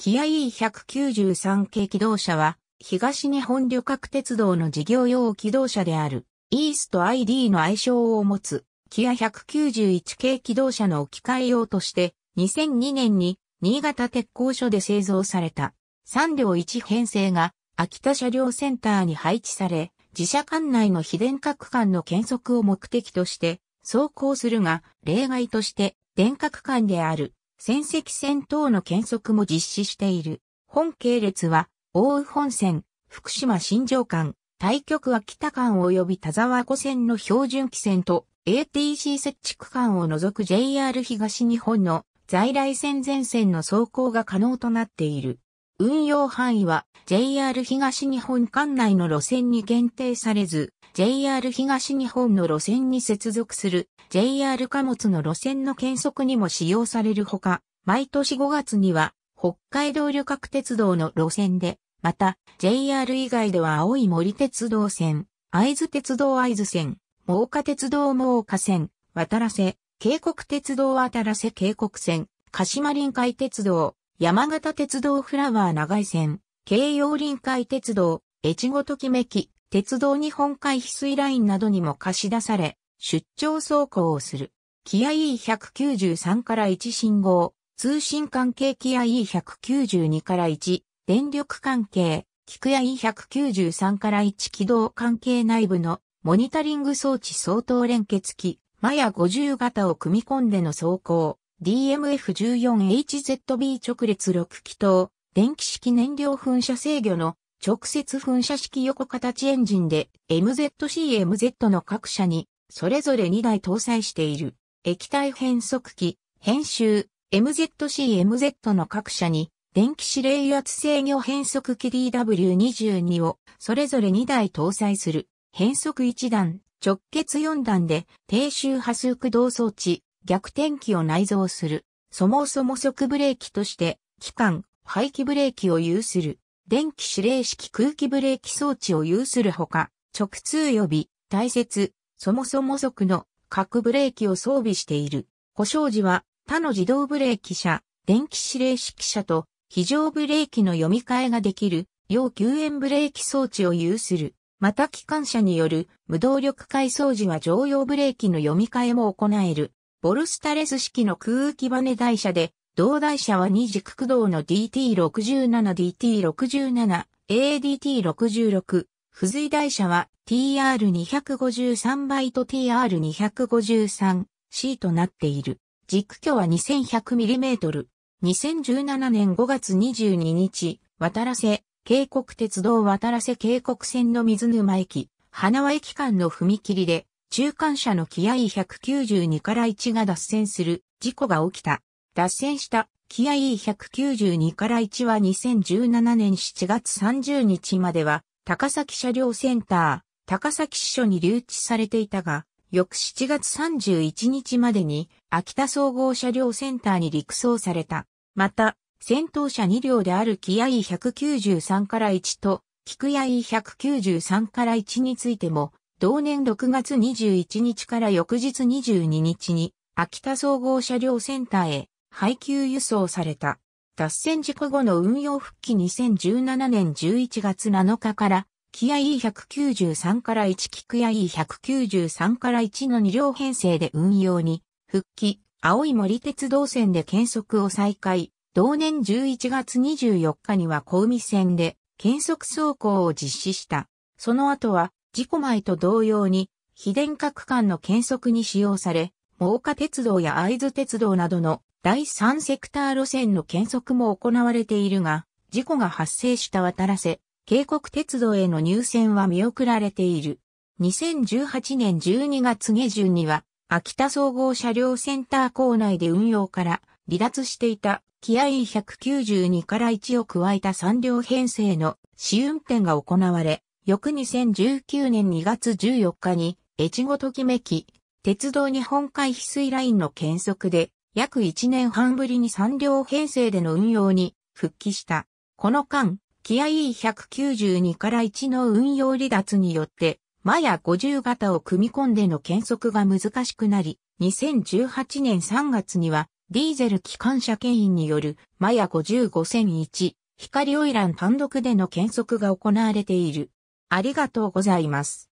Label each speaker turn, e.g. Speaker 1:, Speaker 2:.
Speaker 1: キア E193 系機動車は、東日本旅客鉄道の事業用機動車である、イースト ID の愛称を持つ、キア191系機動車の置き換え用として、2002年に、新潟鉄工所で製造された、3両1編成が、秋田車両センターに配置され、自社管内の非電化区間の検測を目的として、走行するが、例外として、電化区間である、戦績戦等の検測も実施している。本系列は、大宇本線、福島新城間、対局は北間及び田沢湖線の標準期線と ATC 設置区間を除く JR 東日本の在来線全線の走行が可能となっている。運用範囲は JR 東日本管内の路線に限定されず、JR 東日本の路線に接続する JR 貨物の路線の検測にも使用されるほか、毎年5月には北海道旅客鉄道の路線で、また JR 以外では青い森鉄道線、会津鉄道会津線、真岡鉄道真岡線、渡らせ、渓谷鉄道渡らせ渓谷線、鹿島臨海鉄道、山形鉄道フラワー長井線、京葉臨海鉄道、越後ときめき、鉄道日本海翡翠ラインなどにも貸し出され、出張走行をする。キア E193 から1信号、通信関係キア E192 から1、電力関係、菊屋 E193 から1軌道関係内部のモニタリング装置相当連結機、マヤ50型を組み込んでの走行、DMF14HZB 直列6気筒、電気式燃料噴射制御の直接噴射式横形エンジンで MZC-MZ の各社にそれぞれ2台搭載している液体変速機、編集、MZC-MZ の各社に電気指令油圧制御変速機 DW22 をそれぞれ2台搭載する変速1段、直結4段で低周波数駆動装置、逆転機を内蔵する。そもそも即ブレーキとして、機関、排気ブレーキを有する。電気指令式空気ブレーキ装置を有するほか、直通予び、大切、そもそも速の各ブレーキを装備している。故障時は他の自動ブレーキ車、電気指令式車と非常ブレーキの読み替えができる、要救援ブレーキ装置を有する。また機関車による無動力回送時は常用ブレーキの読み替えも行える。ボルスタレス式の空気バネ台車で同台車は二軸駆動の DT67DT67、ADT66、付随台車は TR253 イト TR253 C となっている。軸距は 2100mm。2017年5月22日、渡らせ、渓谷鉄道渡らせ渓谷線の水沼駅、花輪駅間の踏切で、中間車の気合192から1が脱線する事故が起きた。脱線したキア E192 から1は2017年7月30日までは高崎車両センター、高崎支所に留置されていたが、翌7月31日までに秋田総合車両センターに陸送された。また、先頭車2両であるキア E193 から1と、菊屋 E193 から1についても、同年6月21日から翌日22日に、秋田総合車両センターへ配給輸送された。脱線事故後の運用復帰2017年11月7日から、キア E193 から1キクヤ E193 から1の2両編成で運用に、復帰、青い森鉄道線で検測を再開、同年11月24日には小海線で検測走行を実施した。その後は、事故前と同様に、非電化区間の検測に使用され、猛岡鉄道や合津鉄道などの第3セクター路線の検測も行われているが、事故が発生した渡らせ、渓谷鉄道への入線は見送られている。2018年12月下旬には、秋田総合車両センター構内で運用から離脱していた気合192から1を加えた3両編成の試運転が行われ、翌2019年2月14日に、越後ときめき、鉄道日本海翡翠ラインの検測で、約1年半ぶりに3両編成での運用に復帰した。この間、キア E192 から1の運用離脱によって、マヤ50型を組み込んでの検測が難しくなり、2018年3月には、ディーゼル機関車牽引によるマヤ55001光オイラン単独での検測が行われている。ありがとうございます。